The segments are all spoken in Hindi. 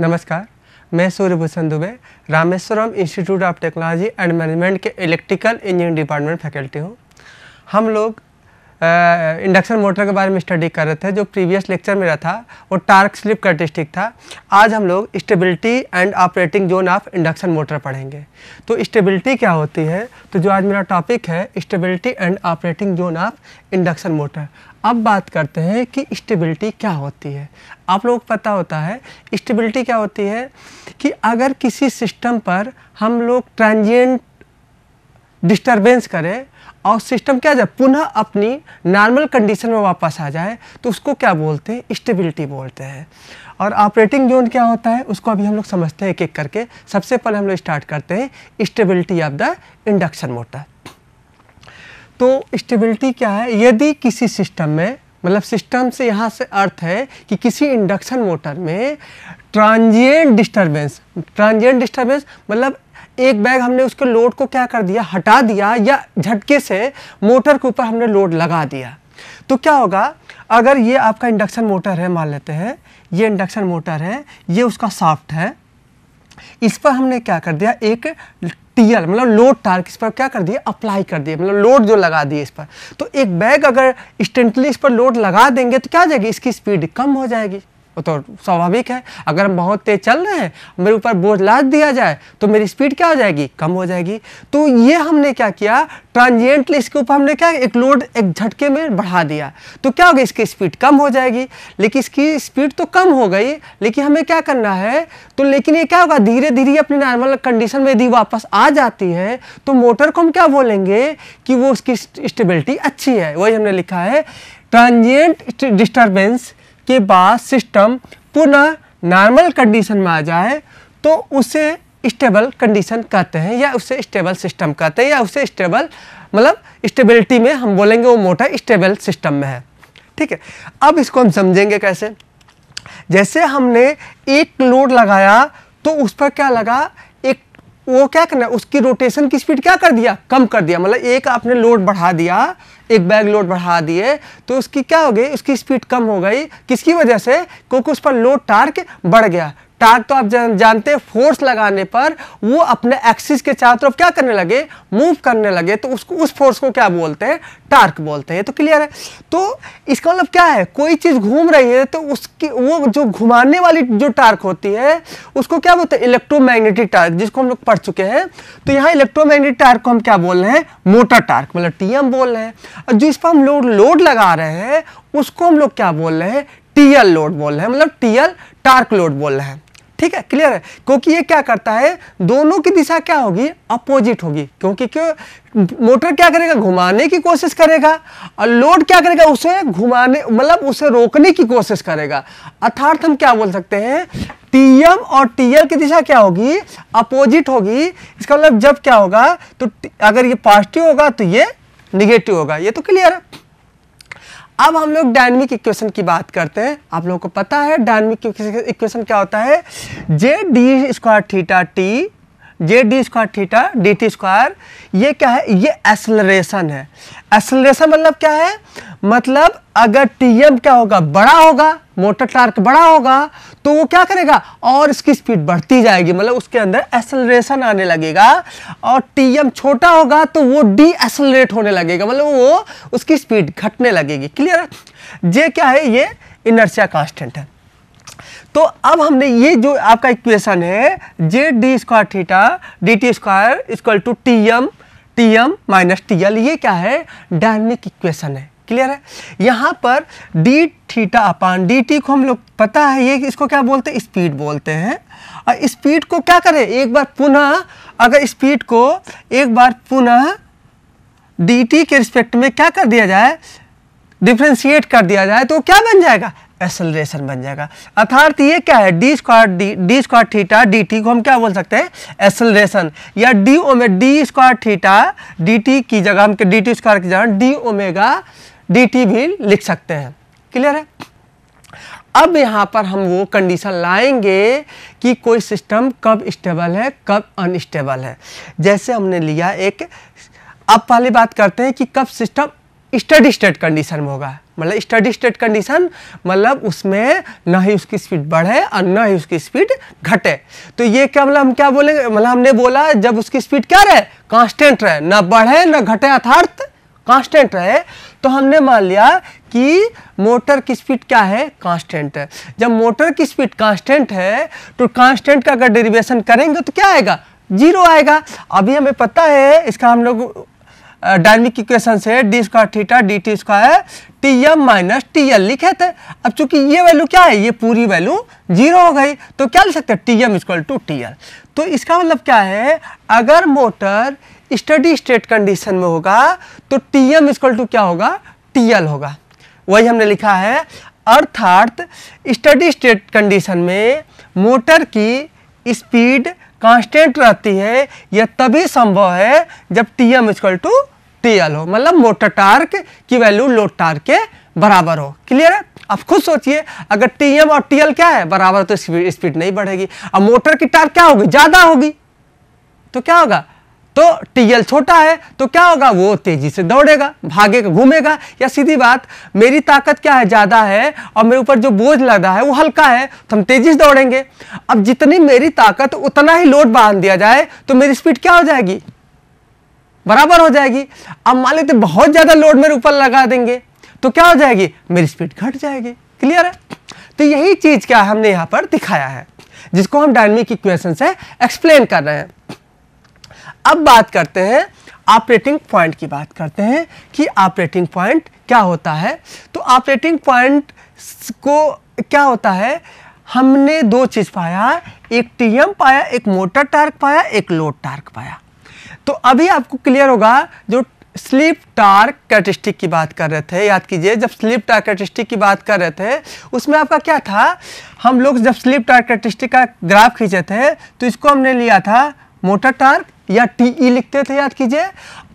नमस्कार मैं Suryabhushan Dubey Rameshwaram Institute of Technology and Management के इलेक्ट्रिकल इंजीनियरिंग डिपार्टमेंट फैकल्टी हूँ हम लोग इंडक्शन मोटर के बारे में स्टडी कर रहे थे जो प्रीवियस लेक्चर मेरा था वो टार्क स्लिप कैटिस्टिक था आज हम लोग stability and operating zone of induction motor पढ़ेंगे तो स्टेबिलिटी क्या होती है तो जो आज मेरा टॉपिक है stability and operating zone of induction motor अब बात करते हैं कि स्टेबिलिटी क्या होती है आप लोग को पता होता है स्टेबिलिटी क्या होती है कि अगर किसी सिस्टम पर हम लोग ट्रांजेंट डिस्टर्बेंस करें और सिस्टम क्या जाए पुनः अपनी नॉर्मल कंडीशन में वापस आ जाए तो उसको क्या बोलते हैं स्टेबिलिटी बोलते हैं और ऑपरेटिंग जोन क्या होता है उसको अभी हम लोग समझते हैं एक एक करके सबसे पहले हम लोग स्टार्ट करते हैं stability of the induction motor तो स्टेबिलिटी क्या है यदि किसी सिस्टम में मतलब सिस्टम से यहाँ से अर्थ है कि किसी इंडक्शन मोटर में ट्रांजिएंट डिस्टरबेंस ट्रांजिएंट डिस्टरबेंस मतलब एक बैग हमने उसके लोड को क्या कर दिया हटा दिया या झटके से मोटर के ऊपर हमने लोड लगा दिया तो क्या होगा अगर ये आपका इंडक्शन मोटर है मान लेते हैं ये इंडक्शन मोटर है ये उसका सॉफ्ट है इस पर हमने क्या कर दिया एक टीयर मतलब लोड टार्क इस पर क्या कर दिया अप्लाई कर दिया मतलब लोड जो लगा दिए इस पर तो एक बैग अगर इंस्टेंटली इस पर लोड लगा देंगे तो क्या हो जाएगी इसकी स्पीड कम हो जाएगी वो तो स्वाभाविक है अगर हम बहुत तेज चल रहे हैं मेरे ऊपर बोझ लाद दिया जाए तो मेरी स्पीड क्या हो जाएगी कम हो जाएगी तो ये हमने क्या किया ट्रांजिएंटली इसके ऊपर हमने क्या एक लोड एक झटके में बढ़ा दिया तो क्या होगा इसकी स्पीड कम हो जाएगी लेकिन इसकी स्पीड तो कम हो गई लेकिन हमें क्या करना है तो लेकिन ये क्या होगा धीरे धीरे अपनी नॉर्मल कंडीशन में यदि वापस आ जाती है तो मोटर को हम क्या बोलेंगे कि वो उसकी स्टेबिलिटी अच्छी है वही हमने लिखा है ट्रांजिएंट डिस्टर्बेंस के बाद सिस्टम पुनः नॉर्मल कंडीशन में आ जाए तो उसे स्टेबल कंडीशन कहते हैं या उसे स्टेबल सिस्टम कहते हैं या उसे स्टेबल मतलब स्टेबिलिटी में हम बोलेंगे वो मोटर स्टेबल सिस्टम में है ठीक है अब इसको हम समझेंगे कैसे जैसे हमने एक लोड लगाया तो उस पर क्या लगा वो क्या करना उसकी रोटेशन की स्पीड क्या कर दिया कम कर दिया मतलब एक आपने लोड बढ़ा दिया एक बैग लोड बढ़ा दिए तो उसकी क्या हो गई उसकी स्पीड कम हो गई किसकी वजह से क्योंकि उस पर लोड टार्क बढ़ गया टार्क तो आप जानते हैं फोर्स लगाने पर वो अपने एक्सिस के चारों तरफ क्या करने लगे मूव करने लगे तो उसको उस फोर्स को क्या बोलते हैं टार्क बोलते हैं तो क्लियर है तो इसका मतलब क्या है कोई चीज़ घूम रही है तो उसकी वो जो घुमाने वाली जो टार्क होती है उसको क्या बोलते हैं इलेक्ट्रोमैग्नेटिक टार्क जिसको हम लोग पढ़ चुके हैं तो यहाँ इलेक्ट्रोमैग्नेटिक टार्क को हम क्या बोल रहे हैं मोटर टार्क मतलब टी बोल रहे हैं और जिस पर हम लोग लोड लगा रहे हैं उसको हम लोग क्या बोल रहे हैं टीएल लोड बोल रहे हैं मतलब टीएल टार्क लोड बोल रहे हैं ठीक है क्लियर है क्योंकि ये क्या करता है दोनों की दिशा क्या होगी अपोजिट होगी क्योंकि क्यों मोटर क्या करेगा घुमाने की कोशिश करेगा और लोड क्या करेगा उसे घुमाने मतलब उसे रोकने की कोशिश करेगा अर्थात हम क्या बोल सकते हैं टीएम और टीएल की दिशा क्या होगी अपोजिट होगी इसका मतलब जब क्या होगा तो अगर ये पॉजिटिव होगा तो ये निगेटिव होगा ये तो क्लियर है अब हम लोग डायनमिक इक्वेशन की बात करते हैं आप लोगों को पता है डायनमिक इक्वेशन क्या होता है J D square theta T J D square theta D T square ये क्या है ये एसलरेशन है एसलरेशन मतलब क्या है मतलब अगर टीएम क्या होगा बड़ा होगा मोटर टार्क बड़ा होगा तो वो क्या करेगा और इसकी स्पीड बढ़ती जाएगी मतलब उसके अंदर एसलरेशन आने लगेगा और टीएम छोटा होगा तो वो डी एसलरेट होने लगेगा मतलब वो उसकी स्पीड घटने लगेगी क्लियर जे क्या है ये इनर्सिया कांस्टेंट है तो अब हमने ये जो आपका इक्वेशन है J D square theta D T square equal to T M T M minus T L ये क्या है डायनेमिक इक्वेशन है क्लियर है यहाँ पर D theta upon D T को हम लोग पता है ये इसको क्या बोलते हैं स्पीड बोलते हैं और स्पीड को क्या करें एक बार पुनः अगर स्पीड को एक बार पुनः डी टी के रिस्पेक्ट में क्या कर दिया जाए डिफ्रेंशिएट कर दिया जाए तो क्या बन जाएगा एसलरेशन बन जाएगा अर्थात ये क्या है D square D D square theta D T को हम क्या बोल सकते हैं एसलरेशन या D omega D square theta D T की जगह हम डी टी स्क्वायर की जगह डी ओमेगा डी टी भी लिख सकते हैं क्लियर है अब यहाँ पर हम वो कंडीशन लाएंगे कि कोई सिस्टम कब स्टेबल है कब अनस्टेबल है जैसे हमने लिया एक अब पहले बात करते हैं कि कब सिस्टम स्टडी स्टेट कंडीशन में होगा मतलब स्टडी स्टेट कंडीशन मतलब उसमें ना ही उसकी स्पीड बढ़े और ना ही उसकी स्पीड घटे तो ये क्या मतलब हम क्या बोलेंगे मतलब हमने बोला जब उसकी स्पीड क्या रहे कांस्टेंट रहे ना बढ़े ना घटे अर्थात कांस्टेंट रहे तो हमने मान लिया कि मोटर की स्पीड क्या है कांस्टेंट है जब मोटर की स्पीड कांस्टेंट है तो कांस्टेंट का अगर डेरिवेशन करेंगे तो क्या आएगा जीरो आएगा अभी हमें पता है इसका हम लोग डायनेमिक इक्वेशन से D square theta D T square T M minus T L लिखे थे अब चूंकि ये वैल्यू क्या है ये पूरी वैल्यू जीरो हो गई तो क्या लिख सकते हैं T M equal to T L तो इसका मतलब क्या है अगर मोटर स्टडी स्टेट कंडीशन में होगा तो टी एम इजक्वल टू क्या होगा टी एल होगा वही हमने लिखा है अर्थात स्टडी स्टेट कंडीशन में मोटर की स्पीड कांस्टेंट रहती है यह तभी संभव है जब T M equal to T L हो मतलब मोटर टार्क की वैल्यू लोड टार्क के बराबर हो क्लियर है अब खुद सोचिए अगर टी एम और टी एल क्या है बराबर तो स्पीड नहीं बढ़ेगी अब मोटर की टार्क क्या होगी ज़्यादा होगी तो क्या होगा तो टीएल छोटा है तो क्या होगा वो तेजी से दौड़ेगा भागेगा घूमेगा या सीधी बात मेरी ताकत क्या है ज़्यादा है और मेरे ऊपर जो बोझ लगा है वो हल्का है तो हम तेजी से दौड़ेंगे अब जितनी मेरी ताकत उतना ही लोड बांध दिया जाए तो मेरी स्पीड क्या हो जाएगी बराबर हो जाएगी अब मान लेते बहुत ज़्यादा लोड मेरे ऊपर लगा देंगे तो क्या हो जाएगी मेरी स्पीड घट जाएगी क्लियर है तो यही चीज़ क्या हमने यहां पर दिखाया है जिसको हम डायनेमिक इक्वेशन से एक्सप्लेन कर रहे हैं अब बात करते हैं ऑपरेटिंग पॉइंट की बात करते हैं कि ऑपरेटिंग पॉइंट क्या होता है तो ऑपरेटिंग पॉइंट को क्या होता है हमने दो चीज़ पाया एक टीएम पाया एक मोटर टार्क पाया एक लोड टार्क पाया तो अभी आपको क्लियर होगा जो स्लिप टार्क कैटिस्टिक की बात कर रहे थे याद कीजिए जब स्लिप टार्क कैटिस्टिक की बात कर रहे थे उसमें आपका क्या था हम लोग जब स्लिप टार्क कैटिस्टिक का ग्राफ खींचे थे तो इसको हमने लिया था मोटर टार्क या टी ई e लिखते थे याद कीजिए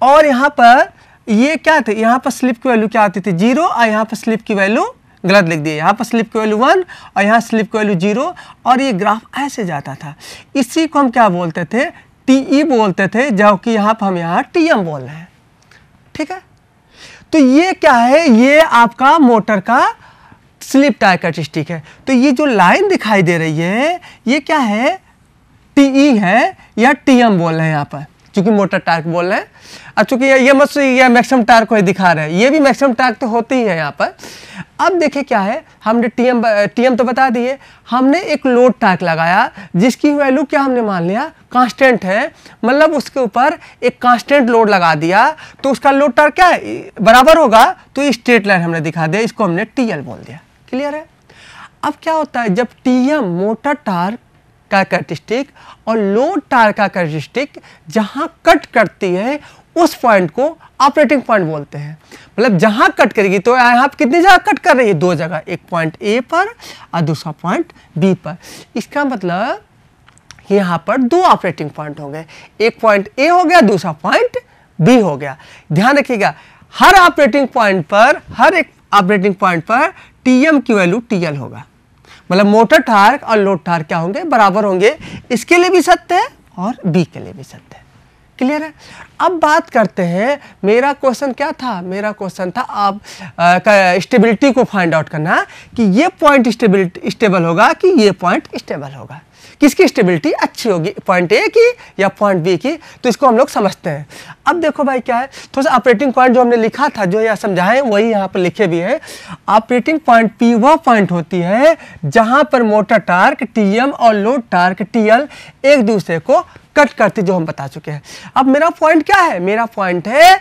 और यहाँ पर ये क्या थे यहाँ पर स्लिप की वैल्यू क्या आती थी जीरो और यहाँ पर स्लिप की वैल्यू गलत लिख दिए यहाँ पर स्लिप की वैल्यू वन और यहाँ स्लिप की वैल्यू जीरो और ये ग्राफ ऐसे जाता था इसी को हम क्या बोलते थे टी ई e बोलते थे जबकि यहाँ पर हम यहाँ टी एम बोल रहे हैं ठीक है तो ये क्या है ये आपका मोटर का स्लिप टायर कैरेक्टरिस्टिक है तो ये जो लाइन दिखाई दे रही है ये क्या है टी है या टीएम बोल रहे हैं यहाँ पर चूंकि मोटर टार्क बोल रहे हैं अब चूंकि ये मत ये मैक्सिमम टार्क को दिखा रहे हैं ये भी मैक्सिमम टार्क तो होती ही है यहाँ पर अब देखिए क्या है हमने टीएम टीएम तो बता दिए हमने एक लोड टार्क लगाया जिसकी वैल्यू क्या हमने मान लिया कांस्टेंट है मतलब उसके ऊपर एक कांस्टेंट लोड लगा दिया तो उसका लोड टार्क क्या है बराबर होगा तो स्ट्रेट लाइन हमने दिखा दिया इसको हमने टीएल बोल दिया क्लियर है अब क्या होता है जब टीएम मोटर टार्क का और लो टार का करेक्टरिस्टिक जहाँ कट करती है उस पॉइंट को ऑपरेटिंग पॉइंट बोलते हैं मतलब जहाँ कट करेगी तो यहाँ कितनी जगह कट कर रही है दो जगह एक पॉइंट ए पर और दूसरा पॉइंट बी पर इसका मतलब यहाँ पर दो ऑपरेटिंग पॉइंट हो गए एक पॉइंट ए हो गया दूसरा पॉइंट बी हो गया ध्यान रखिएगा हर ऑपरेटिंग पॉइंट पर हर एक ऑपरेटिंग पॉइंट पर टीएम की वैल्यू टीएल होगा मतलब मोटर ठार और लोड ठार क्या होंगे बराबर होंगे इसके लिए भी सत्य है और बी के लिए भी सत्य है क्लियर है अब बात करते हैं मेरा क्वेश्चन क्या था मेरा क्वेश्चन था आप स्टेबिलिटी को फाइंड आउट करना कि ये पॉइंट स्टेबिलिटी स्टेबल होगा कि ये पॉइंट स्टेबल होगा किसकी स्टेबिलिटी अच्छी होगी पॉइंट ए की या पॉइंट बी की तो इसको हम लोग समझते हैं अब देखो भाई क्या है थोड़ा सा ऑपरेटिंग पॉइंट जो हमने लिखा था जो यहाँ समझाए वही यहाँ पर लिखे भी हैं ऑपरेटिंग पॉइंट पी वह पॉइंट होती है जहाँ पर मोटर टार्क टी और लोड टार्क टी एक दूसरे को कट करती जो हम बता चुके हैं अब मेरा पॉइंट क्या है मेरा पॉइंट है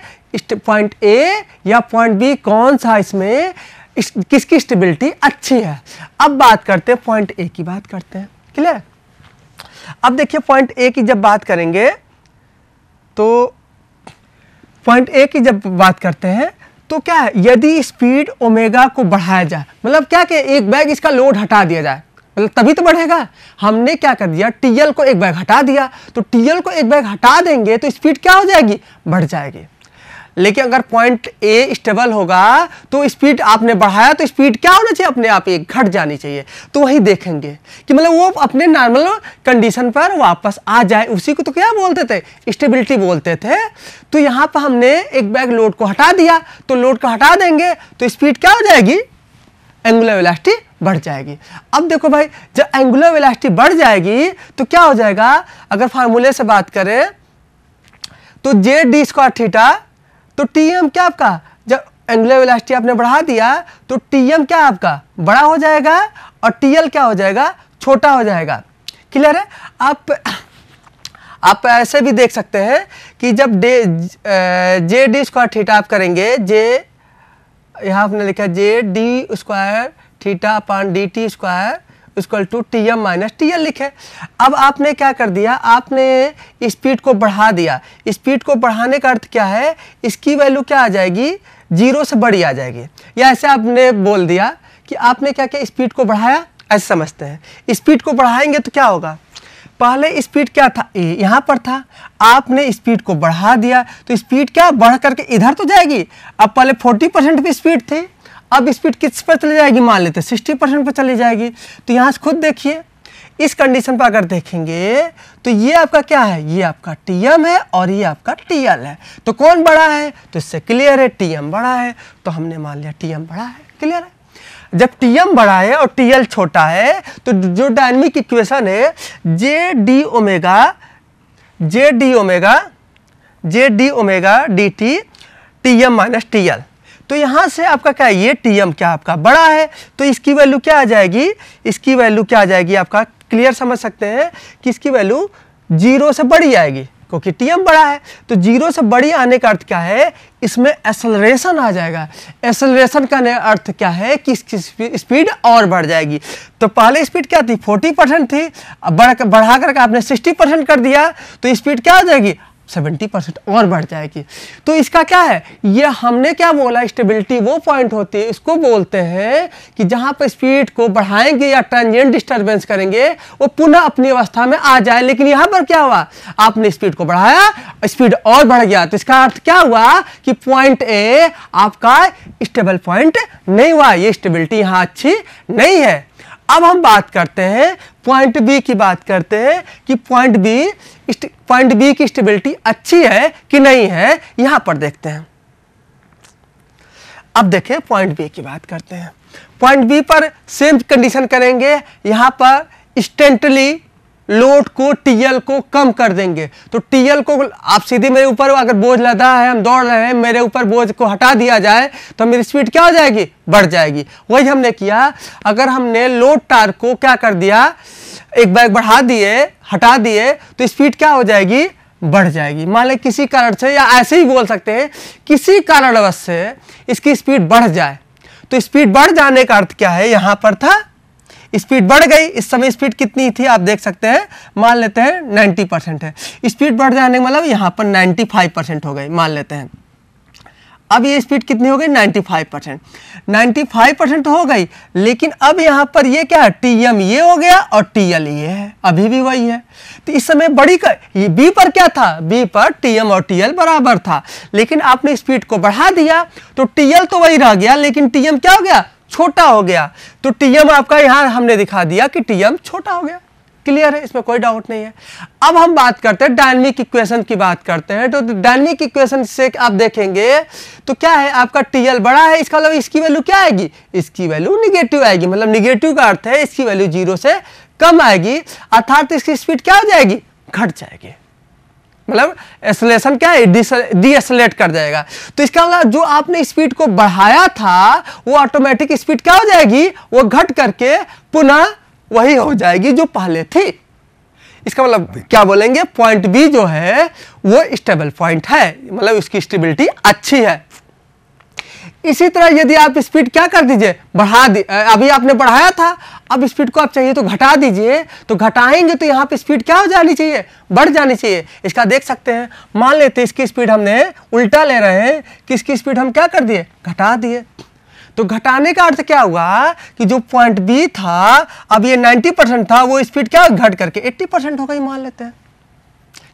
पॉइंट ए या पॉइंट बी कौन सा इसमें इस, किसकी स्टेबिलिटी अच्छी है अब बात करते हैं पॉइंट ए की बात करते हैं क्लियर अब देखिए पॉइंट ए की जब बात करेंगे तो पॉइंट ए की जब बात करते हैं तो क्या है यदि स्पीड ओमेगा को बढ़ाया जाए मतलब क्या कि एक बैग इसका लोड हटा दिया जाए मतलब तभी तो बढ़ेगा हमने क्या कर दिया टीएल को एक बैग हटा दिया तो टीएल को एक बैग हटा देंगे तो स्पीड क्या हो जाएगी बढ़ जाएगी लेकिन अगर पॉइंट ए स्टेबल होगा तो स्पीड आपने बढ़ाया तो स्पीड क्या होना चाहिए अपने आप एक घट जानी चाहिए तो वही देखेंगे कि मतलब वो अपने नॉर्मल कंडीशन पर वापस आ जाए उसी को तो क्या बोलते थे स्टेबिलिटी बोलते थे तो यहाँ पर हमने एक बैग लोड को हटा दिया तो लोड को हटा देंगे तो स्पीड क्या हो जाएगी एंगुलर वेलासिटी बढ़ जाएगी अब देखो भाई जब एंगुलर वेलासिटी बढ़ जाएगी तो क्या हो जाएगा अगर फार्मूले से बात करें तो जे डी स्क्वायर थीटा तो टीएम क्या आपका जब एंगुलर वेलोसिटी आपने बढ़ा दिया तो टीएम क्या आपका बड़ा हो जाएगा और टीएल क्या हो जाएगा छोटा हो जाएगा क्लियर है आप आप ऐसे भी देख सकते हैं कि जब डे जे डी स्क्वायर थीटा आप करेंगे जे यहाँ आपने लिखा J D square theta upon D T square equal to T M minus T L लिखे अब आपने क्या कर दिया आपने स्पीड को बढ़ा दिया स्पीड को बढ़ाने का अर्थ क्या है इसकी वैल्यू क्या आ जाएगी जीरो से बड़ी आ जाएगी या ऐसे आपने बोल दिया कि आपने क्या क्या स्पीड को बढ़ाया ऐसे समझते हैं स्पीड को बढ़ाएंगे तो क्या होगा पहले स्पीड क्या था यहाँ पर था आपने स्पीड को बढ़ा दिया तो स्पीड क्या बढ़ करके इधर तो जाएगी अब पहले 40 परसेंट भी स्पीड थी अब स्पीड किस पर चली जाएगी मान लेते सिक्सटी परसेंट पर चली जाएगी तो यहाँ से खुद देखिए इस कंडीशन पर अगर देखेंगे तो ये आपका क्या है ये आपका टीएम है और ये आपका टीएल है तो कौन बड़ा है तो इससे क्लियर है टीएम बड़ा है तो हमने मान लिया टीएम बड़ा है क्लियर है जब टीएम बड़ा है और टीएल छोटा है तो जो डायनमिक इक्वेशन है J D omega J D omega J D omega D T T M minus T L तो यहाँ से आपका क्या है ये टी एम क्या आपका बड़ा है तो इसकी वैल्यू क्या आ जाएगी इसकी वैल्यू क्या आ जाएगी आपका क्लियर समझ सकते हैं कि इसकी वैल्यू जीरो से बड़ी आएगी क्योंकि टी एम बड़ा है तो जीरो से बड़ी आने का अर्थ क्या है इसमें एसलरेशन आ जाएगा एसलरेशन का अर्थ क्या है कि इसकी स्पीड और बढ़ जाएगी तो पहले स्पीड क्या थी 40 परसेंट थी बढ़ा बढ़ा करके आपने 60 परसेंट कर दिया तो स्पीड क्या हो जाएगी सेवेंटी परसेंट और बढ़ जाएगी तो इसका क्या है ये हमने क्या बोला स्टेबिलिटी वो पॉइंट होती है इसको बोलते हैं कि जहाँ पर स्पीड को बढ़ाएंगे या ट्रांजेंट डिस्टर्बेंस करेंगे वो पुनः अपनी अवस्था में आ जाए लेकिन यहाँ पर क्या हुआ आपने स्पीड को बढ़ाया स्पीड और बढ़ गया तो इसका अर्थ क्या हुआ कि पॉइंट ए आपका स्टेबल पॉइंट नहीं हुआ ये स्टेबिलिटी यहाँ अच्छी नहीं है अब हम बात करते हैं पॉइंट बी की बात करते हैं कि पॉइंट बी पॉइंट बी की स्टेबिलिटी अच्छी है कि नहीं है यहां पर देखते हैं अब देखें पॉइंट बी की बात करते हैं पॉइंट बी पर सेम कंडीशन करेंगे यहां पर इंस्टेंटली लोड को टीएल को कम कर देंगे तो टीएल को आप सीधे मेरे ऊपर अगर बोझ लदा है हम दौड़ रहे हैं मेरे ऊपर बोझ को हटा दिया जाए तो मेरी स्पीड क्या हो जाएगी बढ़ जाएगी वही हमने किया अगर हमने लोड टार को क्या कर दिया एक बैग बढ़ा दिए हटा दिए तो स्पीड क्या हो जाएगी बढ़ जाएगी मान लें किसी कारण से या ऐसे ही बोल सकते हैं किसी कारणवश से इसकी स्पीड बढ़ जाए तो स्पीड बढ़ जाने का अर्थ क्या है यहाँ पर था स्पीड बढ़ गई इस समय स्पीड कितनी थी आप देख सकते हैं मान लेते हैं नाइन्टी परसेंट है स्पीड बढ़ जाने का मतलब यहाँ पर नाइन्टी फाइव परसेंट हो गई मान लेते हैं अब ये स्पीड कितनी हो गई फाइव परसेंट नाइन्टी परसेंट हो गई लेकिन अब यहाँ पर ये क्या है टी एम ये हो गया और टी एल ये है अभी भी वही है तो इस समय बड़ी कर, ये बी पर क्या था बी पर टी एम और टी एल बराबर था लेकिन आपने स्पीड को बढ़ा दिया तो टी एल तो वही रह गया लेकिन टी एम क्या हो गया छोटा हो गया तो टीएम आपका यहां हमने दिखा दिया कि टीएम छोटा हो गया क्लियर है इसमें कोई डाउट नहीं है अब हम बात करते हैं डायनेमिक इक्वेशन की बात करते हैं तो डायनेमिक इक्वेशन से आप देखेंगे तो क्या है आपका टीएल बड़ा है इसका मतलब इसकी वैल्यू क्या आएगी इसकी वैल्यू निगेटिव आएगी मतलब निगेटिव का अर्थ है इसकी वैल्यू जीरो से कम आएगी अर्थात इसकी स्पीड क्या हो जाएगी घट जाएगी मतलब एसलेशन क्या है डीएसलेट कर जाएगा तो इसका मतलब जो आपने स्पीड को बढ़ाया था वो ऑटोमेटिक स्पीड क्या हो जाएगी वो घट करके पुनः वही हो जाएगी जो पहले थी इसका मतलब क्या बोलेंगे पॉइंट बी जो है वो स्टेबल पॉइंट है मतलब उसकी स्टेबिलिटी अच्छी है इसी तरह यदि आप स्पीड क्या कर दीजिए बढ़ा दी अभी आपने बढ़ाया था अब स्पीड को आप चाहिए तो घटा दीजिए तो घटाएंगे तो यहाँ पे स्पीड क्या हो जानी चाहिए बढ़ जानी चाहिए इसका देख सकते हैं मान लेते इसकी स्पीड हमने उल्टा ले रहे हैं कि इसकी स्पीड हम क्या कर दिए घटा दिए तो घटाने का अर्थ क्या हुआ कि जो पॉइंट बी था अब ये नाइन्टी परसेंट था वो स्पीड क्या घट करके एट्टी परसेंट हो गई मान लेते हैं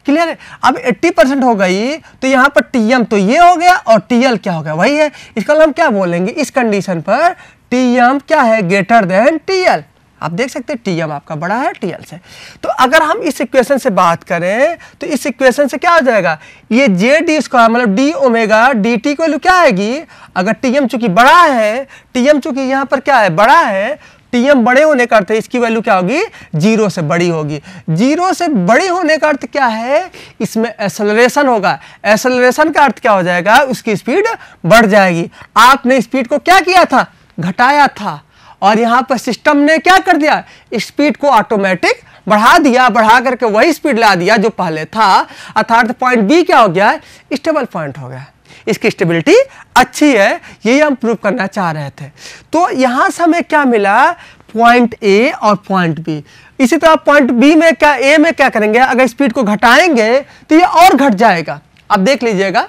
क्लियर है अब 80 परसेंट हो गई तो यहाँ पर टीएम तो ये हो गया और टीएल क्या हो गया वही है इसका मतलब हम क्या बोलेंगे इस कंडीशन पर टीएम क्या है ग्रेटर देन टीएल आप देख सकते हैं टीएम आपका बड़ा है टीएल से तो अगर हम इस इक्वेशन से बात करें तो इस इक्वेशन से क्या हो जाएगा ये जे डी स्क्वायर मतलब डी ओमेगा डी टी को क्या आएगी अगर टीएम चूंकि बड़ा है टीएम चूंकि यहां पर क्या है बड़ा है टीएम बड़े होने का अर्थ इसकी वैल्यू क्या होगी जीरो से बड़ी होगी जीरो से बड़ी होने का अर्थ क्या है इसमें एसलरेशन होगा एसलरेशन का अर्थ क्या हो जाएगा उसकी स्पीड बढ़ जाएगी आपने स्पीड को क्या किया था घटाया था और यहाँ पर सिस्टम ने क्या कर दिया स्पीड को ऑटोमेटिक बढ़ा दिया बढ़ा करके वही स्पीड ला दिया जो पहले था अर्थात पॉइंट बी क्या हो गया स्टेबल पॉइंट हो गया इसकी स्टेबिलिटी अच्छी है यही हम प्रूव करना चाह रहे थे तो यहाँ से हमें क्या मिला पॉइंट ए और पॉइंट बी इसी तरह पॉइंट बी में क्या ए में क्या करेंगे अगर स्पीड को घटाएंगे तो ये और घट जाएगा अब देख लीजिएगा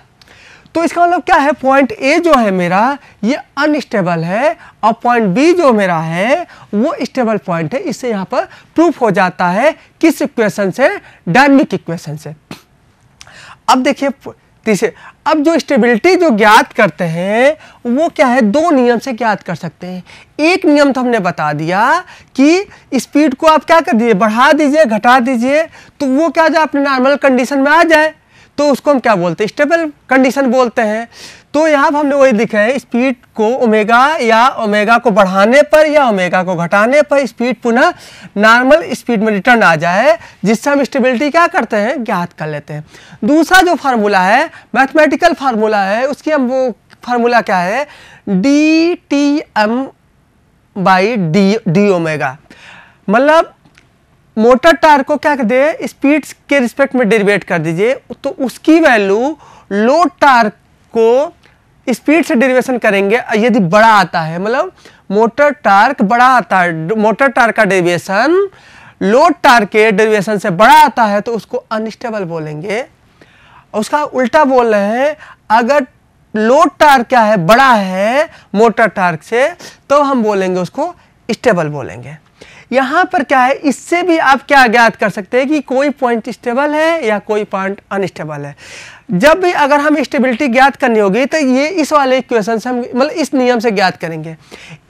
तो इसका मतलब क्या है पॉइंट ए जो है मेरा ये अनस्टेबल है और पॉइंट बी जो मेरा है वो स्टेबल पॉइंट है इससे यहां पर प्रूफ हो जाता है किस इक्वेशन से डायनमिक इक्वेशन से अब देखिए अब जो स्टेबिलिटी जो ज्ञात करते हैं वो क्या है दो नियम से ज्ञात कर सकते हैं एक नियम तो हमने बता दिया कि स्पीड को आप क्या कर दीजिए बढ़ा दीजिए घटा दीजिए तो वो क्या जाए अपने नॉर्मल कंडीशन में आ जाए तो उसको हम क्या बोलते हैं स्टेबल कंडीशन बोलते हैं तो यहाँ पर हमने वही लिखा है स्पीड को ओमेगा या ओमेगा को बढ़ाने पर या ओमेगा को घटाने पर स्पीड पुनः नॉर्मल स्पीड में रिटर्न आ जाए जिससे हम स्टेबिलिटी क्या करते हैं ज्ञात कर लेते हैं दूसरा जो फार्मूला है मैथमेटिकल फार्मूला है उसकी हम वो फार्मूला क्या है D T M by D D omega मतलब मोटर टायर को क्या कर दे स्पीड के रिस्पेक्ट में डेरिवेट कर दीजिए तो उसकी वैल्यू लोड टायर को स्पीड से डेरिवेशन करेंगे यदि बड़ा आता है मतलब मोटर टार्क बड़ा आता है मोटर टार्क का डेरिवेशन लोड टार्क के डेरिवेशन से बड़ा आता है तो उसको अनस्टेबल बोलेंगे उसका उल्टा बोल रहे हैं अगर लोड टार्क क्या है बड़ा है मोटर टार्क से तो हम बोलेंगे उसको स्टेबल बोलेंगे यहाँ पर क्या है इससे भी आप क्या ज्ञात कर सकते हैं कि कोई पॉइंट स्टेबल है या कोई पॉइंट अनस्टेबल है जब भी अगर हम स्टेबिलिटी ज्ञात करनी होगी तो ये इस वाले इक्वेशन से हम मतलब इस नियम से ज्ञात करेंगे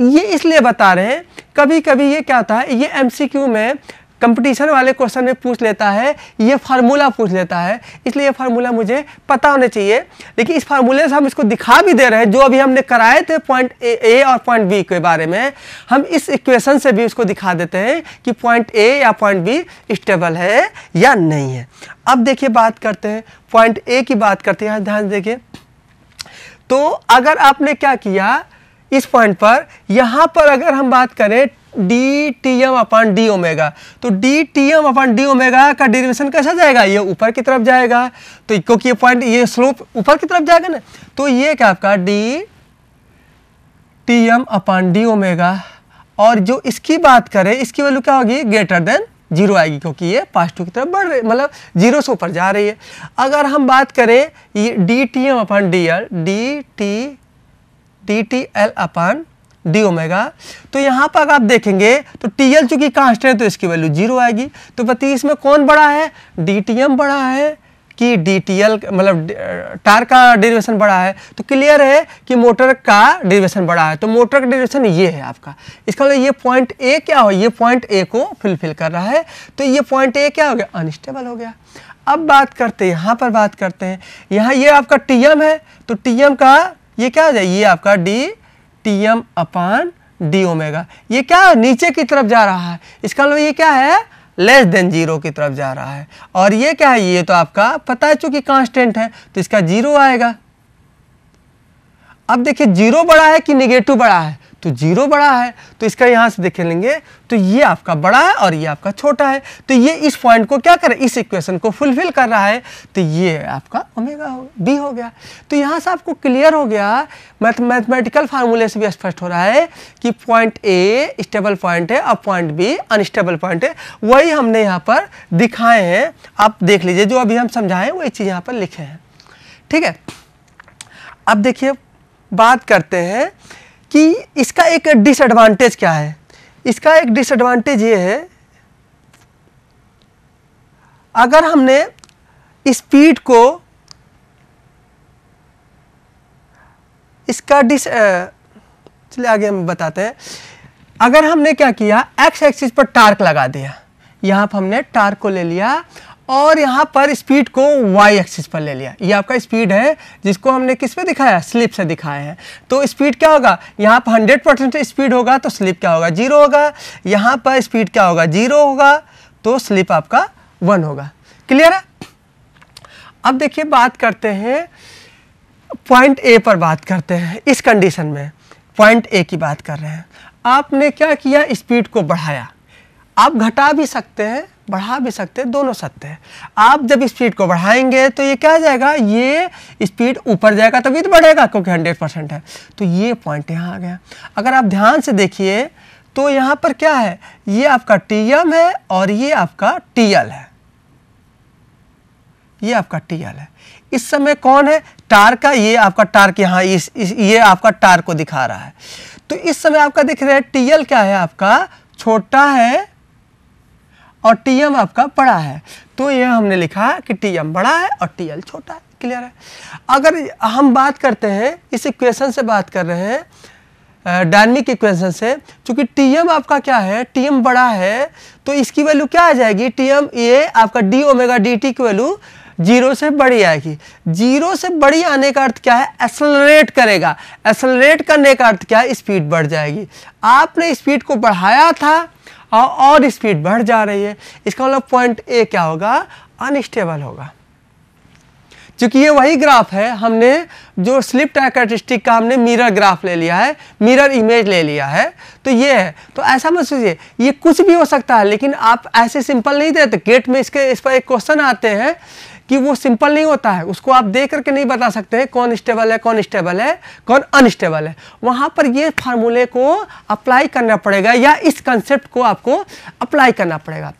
ये इसलिए बता रहे हैं कभी कभी ये क्या होता है ये एम में कंपटीशन वाले क्वेश्चन में पूछ लेता है ये फार्मूला पूछ लेता है इसलिए ये फार्मूला मुझे पता होना चाहिए लेकिन इस फार्मूले से हम इसको दिखा भी दे रहे हैं जो अभी हमने कराए थे पॉइंट ए, ए और पॉइंट बी के बारे में हम इस इक्वेशन से भी उसको दिखा देते हैं कि पॉइंट ए या पॉइंट बी स्टेबल है या नहीं है अब देखिए बात करते हैं पॉइंट ए की बात करते हैं ध्यान देखिए तो अगर आपने क्या किया इस पॉइंट पर यहाँ पर अगर हम बात करें D T M upon D omega तो D T M upon D omega का डेरिवेशन कैसा जाएगा ये ऊपर की तरफ जाएगा तो क्योंकि ये पॉइंट ये स्लोप ऊपर की तरफ जाएगा ना तो ये क्या आपका D T M upon D omega और जो इसकी बात करें इसकी वैल्यू क्या होगी ग्रेटर देन जीरो आएगी क्योंकि ये पास टू की तरफ बढ़ रही मतलब जीरो से ऊपर जा रही है अगर हम बात करें ये D T M upon D L D T D T L upon D omega तो यहाँ पर अगर आप देखेंगे तो टी एल चूंकि कांस्टेंट तो इसकी वैल्यू जीरो आएगी तो बताइए इसमें कौन बड़ा है डी टी एम बड़ा है कि डी टी एल मतलब टायर का डेरिवेशन बड़ा है तो क्लियर है कि मोटर का डेरिवेशन बड़ा है तो मोटर का डेरिवेशन ये है आपका इसका मतलब ये पॉइंट ए क्या हो ये पॉइंट ए को फुलफिल कर रहा है तो ये पॉइंट ए क्या हो गया अनस्टेबल हो गया अब बात करते हैं यहाँ पर बात करते हैं यहाँ ये आपका टी एम है तो टी एम का ये क्या हो जाए ये आपका D T M upon D omega ये क्या है नीचे की तरफ जा रहा है इसका मतलब ये क्या है लेस देन जीरो की तरफ जा रहा है और ये क्या है ये तो आपका पता है चूंकि कांस्टेंट है तो इसका जीरो आएगा अब देखिए जीरो बड़ा है कि निगेटिव बड़ा है तो जीरो बड़ा है तो इसका यहां से देख लेंगे तो ये आपका बड़ा है और ये आपका छोटा है तो ये इस पॉइंट को क्या कर इस इक्वेशन को फुलफिल कर रहा है तो ये आपका ओमेगा हो बी हो गया तो यहां से आपको क्लियर हो गया मैथ मैथमेटिकल फार्मूले से भी स्पष्ट हो रहा है कि पॉइंट ए स्टेबल पॉइंट है और पॉइंट बी अनस्टेबल पॉइंट है वही हमने यहाँ पर दिखाए हैं आप देख लीजिए जो अभी हम समझाएं वही चीज़ यहाँ पर लिखे हैं ठीक है अब देखिए बात करते हैं कि इसका एक डिसएडवांटेज क्या है इसका एक डिसएडवांटेज ये है अगर हमने स्पीड को इसका डिस चलिए आगे हम बताते हैं अगर हमने क्या किया एक्स एक्सिस पर टार्क लगा दिया यहाँ पर हमने टार्क को ले लिया और यहाँ पर स्पीड को वाई एक्सिस पर ले लिया ये आपका स्पीड है जिसको हमने किस पे दिखाया स्लिप से दिखाया है तो स्पीड क्या होगा यहाँ पर हंड्रेड परसेंट स्पीड होगा तो स्लिप क्या होगा जीरो होगा यहाँ पर स्पीड क्या होगा जीरो होगा तो स्लिप आपका वन होगा क्लियर है अब देखिए बात करते हैं पॉइंट ए पर बात करते हैं इस कंडीशन में पॉइंट ए की बात कर रहे हैं आपने क्या किया स्पीड को बढ़ाया आप घटा भी सकते हैं बढ़ा भी सकते हैं दोनों सत्य है आप जब स्पीड को बढ़ाएंगे तो ये क्या जाएगा ये स्पीड ऊपर जाएगा तभी तो बढ़ेगा क्योंकि हंड्रेड परसेंट है तो ये पॉइंट यहाँ आ गया अगर आप ध्यान से देखिए तो यहाँ पर क्या है ये आपका टी है और ये आपका टी है ये आपका टी है इस समय कौन है टार का ये आपका टार्क यहाँ इस, इस ये आपका टार को दिखा रहा है तो इस समय आपका दिख रहा है टीएल क्या है आपका छोटा है और टी एम आपका बड़ा है तो ये हमने लिखा कि टी एम बड़ा है और टी एल छोटा है क्लियर है अगर हम बात करते हैं इस इक्वेशन से बात कर रहे हैं डायनमिक इक्वेशन से चूंकि टी एम आपका क्या है टी एम बड़ा है तो इसकी वैल्यू क्या आ जाएगी टी एम ये आपका डी ओमेगा डी टी की वैल्यू जीरो से बड़ी आएगी जीरो से बड़ी आने का अर्थ क्या है एक्सलरेट करेगा एक्सलरेट करने का अर्थ क्या है स्पीड बढ़ जाएगी आपने स्पीड को बढ़ाया था और स्पीड बढ़ जा रही है इसका मतलब पॉइंट ए क्या होगा अनस्टेबल होगा चूंकि ये वही ग्राफ है हमने जो स्लिप कैरेक्टरिस्टिक का हमने मिरर ग्राफ ले लिया है मिरर इमेज ले लिया है तो ये है तो ऐसा मत सोचिए ये कुछ भी हो सकता है लेकिन आप ऐसे सिंपल नहीं देते गेट में इसके इस पर एक क्वेश्चन आते हैं कि वो सिंपल नहीं होता है उसको आप देख करके नहीं बता सकते कौन स्टेबल है कौन स्टेबल है कौन अनस्टेबल है वहां पर ये फार्मूले को अप्लाई करना पड़ेगा या इस कंसेप्ट को आपको अप्लाई करना पड़ेगा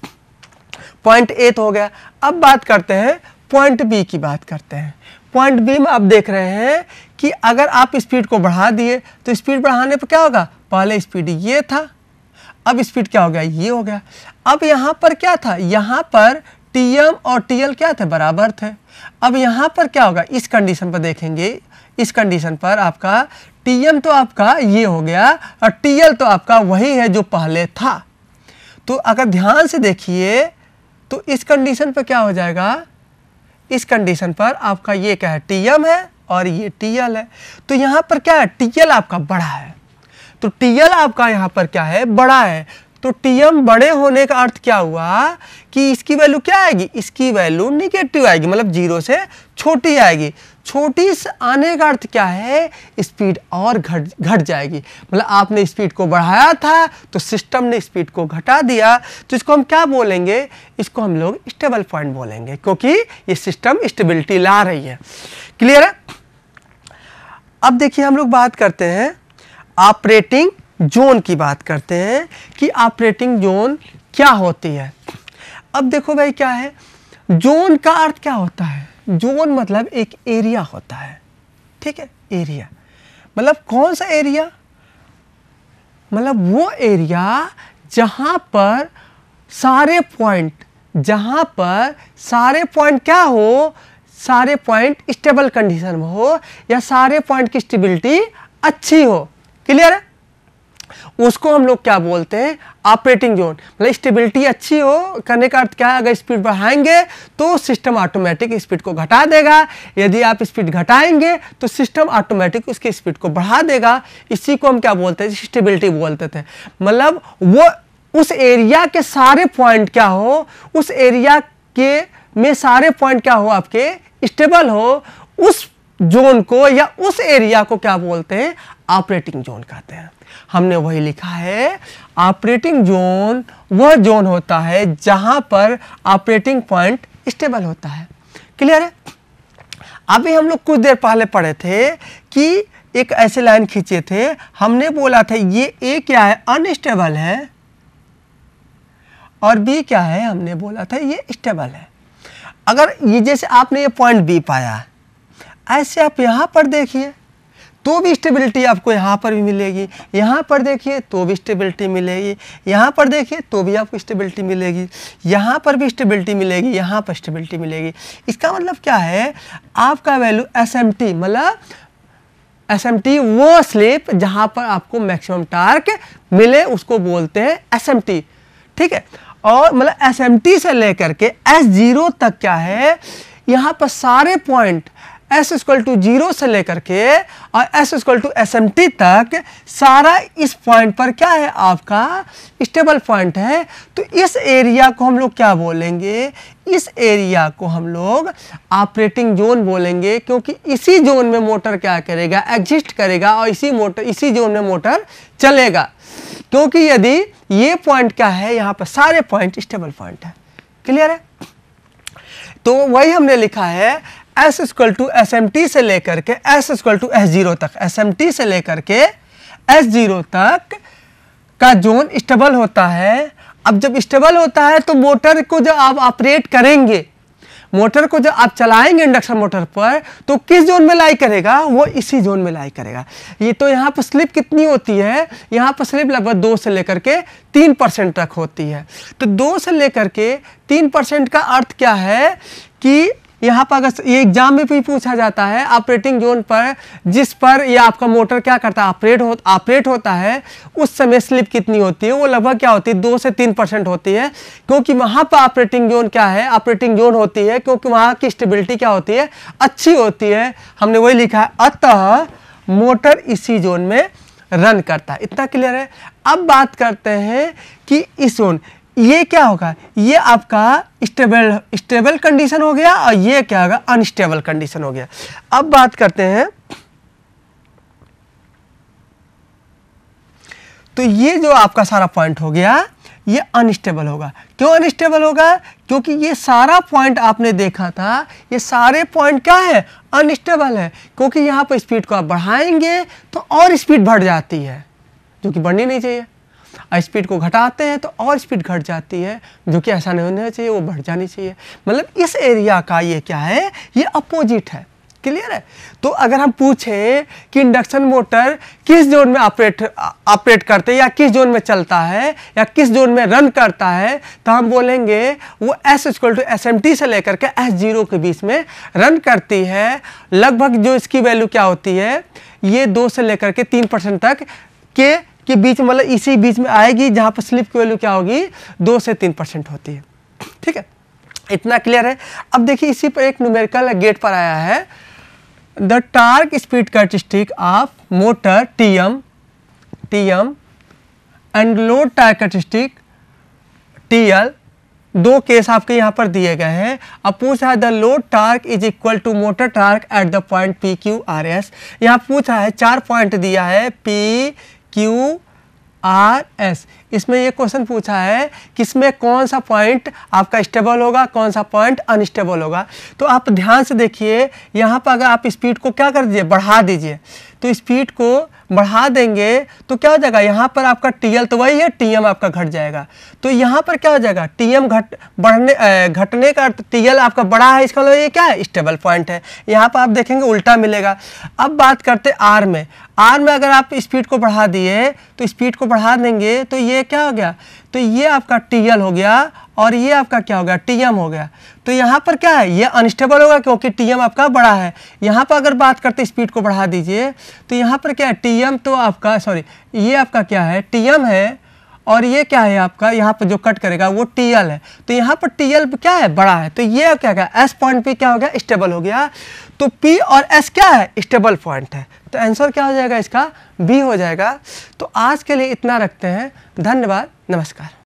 पॉइंट ए तो हो गया अब बात करते हैं पॉइंट बी की बात करते हैं पॉइंट बी में आप देख रहे हैं कि अगर आप स्पीड को बढ़ा दिए तो स्पीड बढ़ाने पर क्या होगा पहले स्पीड ये था अब स्पीड क्या हो गया ये हो गया अब यहाँ पर क्या था यहाँ पर टीएम और टीएल क्या थे बराबर थे अब यहाँ पर क्या होगा इस कंडीशन पर देखेंगे इस कंडीशन पर आपका टीएम तो आपका ये हो गया और टीएल तो आपका वही है जो पहले था तो अगर ध्यान से देखिए तो इस कंडीशन पर क्या हो जाएगा इस कंडीशन पर आपका ये क्या है टीएम है और ये टीएल है तो यहाँ पर क्या है टीएल आपका बड़ा है तो टीएल आपका यहाँ पर क्या है बड़ा है तो टीएम बड़े होने का अर्थ क्या हुआ कि इसकी वैल्यू क्या आएगी इसकी वैल्यू निगेटिव आएगी मतलब जीरो से छोटी आएगी छोटी से आने का अर्थ क्या है स्पीड और घट घट जाएगी मतलब आपने स्पीड को बढ़ाया था तो सिस्टम ने स्पीड को घटा दिया तो इसको हम क्या बोलेंगे इसको हम लोग स्टेबल पॉइंट बोलेंगे क्योंकि ये सिस्टम स्टेबिलिटी ला रही है क्लियर है अब देखिए हम लोग बात करते हैं ऑपरेटिंग जोन की बात करते हैं कि ऑपरेटिंग जोन क्या होती है अब देखो भाई क्या है जोन का अर्थ क्या होता है जोन मतलब एक एरिया होता है ठीक है एरिया मतलब कौन सा एरिया मतलब वो एरिया जहां पर सारे पॉइंट जहां पर सारे पॉइंट क्या हो सारे पॉइंट स्टेबल कंडीशन में हो या सारे पॉइंट की स्टेबिलिटी अच्छी हो क्लियर है उसको हम लोग क्या बोलते हैं ऑपरेटिंग जोन मतलब स्टेबिलिटी अच्छी हो करने का अर्थ क्या है अगर स्पीड बढ़ाएंगे तो सिस्टम ऑटोमेटिक स्पीड को घटा देगा यदि आप स्पीड घटाएंगे तो सिस्टम ऑटोमेटिक उसकी स्पीड को बढ़ा देगा इसी को हम क्या बोलते थे स्टेबिलिटी बोलते थे मतलब वो उस एरिया के सारे पॉइंट क्या हो उस एरिया के में सारे पॉइंट क्या हो आपके स्टेबल हो उस जोन को या उस एरिया को क्या बोलते हैं ऑपरेटिंग जोन कहते हैं हमने वही लिखा है ऑपरेटिंग जोन वह जोन होता है जहां पर ऑपरेटिंग पॉइंट स्टेबल होता है क्लियर है अभी हम लोग कुछ देर पहले पढ़े थे कि एक ऐसे लाइन खींचे थे हमने बोला था ये ए क्या है अनस्टेबल है और बी क्या है हमने बोला था ये स्टेबल है अगर ये जैसे आपने ये पॉइंट बी पाया ऐसे आप यहां पर देखिए तो भी स्टेबिलिटी आपको यहाँ पर भी मिलेगी यहाँ पर देखिए तो भी स्टेबिलिटी मिलेगी यहाँ पर देखिए तो भी आपको स्टेबिलिटी मिलेगी यहाँ पर भी स्टेबिलिटी मिलेगी यहाँ पर स्टेबिलिटी मिलेगी इसका मतलब क्या है आपका वैल्यू एस मतलब एस एम टी वो स्लिप जहाँ पर आपको मैक्सिमम टार्क मिले उसको बोलते हैं एस एम टी ठीक है और मतलब एस एम टी से लेकर के एस जीरो तक क्या है यहाँ पर सारे point S equal to zero से लेकर के और S equal to S M T तक सारा इस पॉइंट पर क्या है आपका स्टेबल पॉइंट है तो इस एरिया को हम लोग क्या बोलेंगे इस एरिया को हम लोग ऑपरेटिंग जोन बोलेंगे क्योंकि इसी जोन में मोटर क्या करेगा एग्जिस्ट करेगा और इसी मोटर इसी जोन में मोटर चलेगा क्योंकि यदि ये पॉइंट क्या है यहाँ पर सारे पॉइंट स्टेबल पॉइंट है क्लियर है तो वही हमने लिखा है S equal to S M T से लेकर के S equal to S zero तक एस एम टी से लेकर के एस जीरो तक का जोन स्टेबल होता है अब जब स्टेबल होता है तो मोटर को जब आप ऑपरेट करेंगे मोटर को जब आप चलाएंगे इंडक्शन मोटर पर तो किस जोन में लाई करेगा वो इसी जोन में लाई करेगा ये तो यहाँ पर स्लिप कितनी होती है यहाँ पर स्लिप लगभग दो से लेकर के तीन परसेंट तक होती है तो दो से लेकर के तीन परसेंट का अर्थ क्या है कि यहाँ पर अगर ये एग्जाम में भी पूछा जाता है ऑपरेटिंग जोन पर जिस पर ये आपका मोटर क्या करता है ऑपरेट हो ऑपरेट होता है उस समय स्लिप कितनी होती है वो लगभग क्या होती है दो से तीन परसेंट होती है क्योंकि वहाँ पर ऑपरेटिंग जोन क्या है ऑपरेटिंग जोन होती है क्योंकि वहाँ की स्टेबिलिटी क्या होती है अच्छी होती है हमने वही लिखा है अतः मोटर इसी जोन में रन करता है इतना क्लियर है अब बात करते हैं कि इस जोन ये क्या होगा ये आपका स्टेबल स्टेबल कंडीशन हो गया और ये क्या होगा अनस्टेबल कंडीशन हो गया अब बात करते हैं तो ये जो आपका सारा पॉइंट हो गया ये अनस्टेबल होगा क्यों अनस्टेबल होगा क्योंकि ये सारा पॉइंट आपने देखा था ये सारे पॉइंट क्या है अनस्टेबल है क्योंकि यहां पर स्पीड को आप बढ़ाएंगे तो और स्पीड बढ़ जाती है जो कि बढ़नी नहीं चाहिए स्पीड को घटाते हैं तो और स्पीड घट जाती है जो कि ऐसा नहीं होना चाहिए वो बढ़ जानी चाहिए मतलब इस एरिया का ये क्या है ये अपोजिट है क्लियर है तो अगर हम पूछें कि इंडक्शन मोटर किस जोन में ऑपरेट ऑपरेट करते हैं या किस जोन में चलता है या किस जोन में रन करता है तो हम बोलेंगे वो S equal to S M T से लेकर के एस जीरो के बीच में रन करती है लगभग जो इसकी वैल्यू क्या होती है ये दो से लेकर के तीन परसेंट तक के कि बीच मतलब इसी बीच में आएगी जहाँ पर स्लिप की वैल्यू क्या होगी दो से तीन परसेंट होती है ठीक है इतना क्लियर है अब देखिए इसी पर एक न्यूमेरिकल गेट पर आया है the torque speed characteristic of motor T M T M and load torque characteristic T L दो केस आपके यहाँ पर दिए गए हैं अब पूछा है the load torque is equal to motor torque at the point P Q R S यहाँ पूछा है चार पॉइंट दिया है पी क्यू आर एस इसमें ये क्वेश्चन पूछा है कि इसमें कौन सा पॉइंट आपका स्टेबल होगा कौन सा पॉइंट अनस्टेबल होगा तो आप ध्यान से देखिए यहाँ पर अगर आप स्पीड को क्या कर दीजिए बढ़ा दीजिए तो स्पीड को बढ़ा देंगे तो क्या हो जाएगा यहाँ पर आपका टी तो वही है टी आपका घट जाएगा तो यहाँ पर क्या हो जाएगा टी घट बढ़ने घटने का टी आपका बड़ा है इसका मतलब ये क्या है स्टेबल पॉइंट है यहाँ पर आप देखेंगे उल्टा मिलेगा अब बात करते आर में आर में अगर आप स्पीड को बढ़ा दिए तो स्पीड को बढ़ा देंगे तो ये क्या हो गया तो ये आपका टीएल हो गया और ये आपका क्या हो गया टीएम हो गया तो यहाँ पर क्या है ये अनस्टेबल होगा क्योंकि टीएम आपका बड़ा है यहाँ पर अगर बात करते स्पीड को बढ़ा दीजिए तो यहाँ पर क्या है टीएम तो आपका सॉरी ये आपका क्या है टीएम है और ये क्या है आपका यहाँ पर जो कट करेगा वो टी एल है तो यहाँ पर टी एल क्या है बड़ा है तो ये क्या क्या एस पॉइंट पर क्या हो गया स्टेबल हो गया तो पी और एस क्या है स्टेबल पॉइंट है तो आंसर क्या हो जाएगा इसका बी हो जाएगा तो आज के लिए इतना रखते हैं धन्यवाद नमस्कार